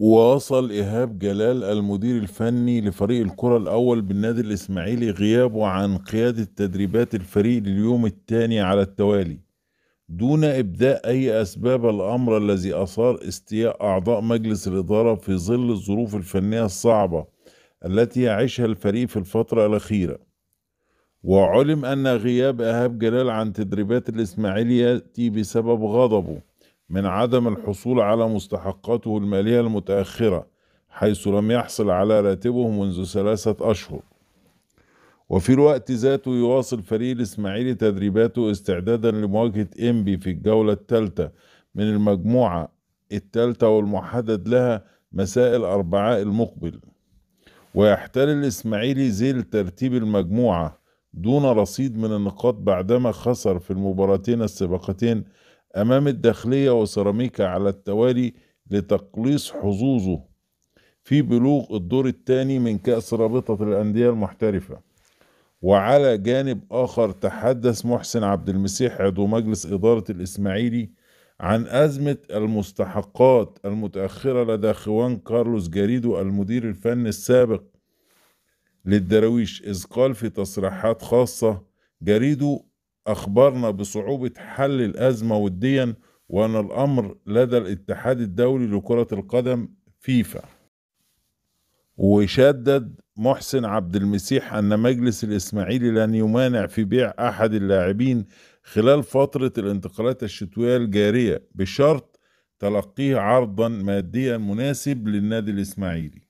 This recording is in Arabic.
وواصل إيهاب جلال المدير الفني لفريق الكرة الأول بالنادي الإسماعيلي غيابه عن قيادة تدريبات الفريق لليوم الثاني على التوالي دون إبداء أي أسباب الأمر الذي أثار استياء أعضاء مجلس الإدارة في ظل الظروف الفنية الصعبة التي يعيشها الفريق في الفترة الأخيرة وعلم أن غياب إيهاب جلال عن تدريبات الإسماعيلية يأتي بسبب غضبه من عدم الحصول على مستحقاته المالية المتأخرة حيث لم يحصل على راتبه منذ ثلاثة أشهر وفي الوقت ذاته يواصل فريق الإسماعيلي تدريباته استعدادا لمواجهة إنبي في الجولة الثالثة من المجموعة الثالثة والمحدد لها مساء الأربعاء المقبل ويحتل الإسماعيلي زيل ترتيب المجموعة دون رصيد من النقاط بعدما خسر في المباراتين السابقتين أمام الداخلية وسيراميكا على التوالي لتقليص حظوظه في بلوغ الدور الثاني من كأس رابطة الأندية المحترفة وعلى جانب آخر تحدث محسن عبد المسيح عضو مجلس إدارة الإسماعيلي عن أزمة المستحقات المتأخرة لدى خوان كارلوس جاريدو المدير الفني السابق للدراويش إذ قال في تصريحات خاصة جاريدو أخبرنا بصعوبة حل الأزمة وديا وأن الأمر لدى الاتحاد الدولي لكرة القدم فيفا وشدد محسن عبد المسيح أن مجلس الإسماعيلي لن يمانع في بيع أحد اللاعبين خلال فترة الانتقالات الشتوية الجارية بشرط تلقيه عرضا ماديا مناسب للنادي الإسماعيلي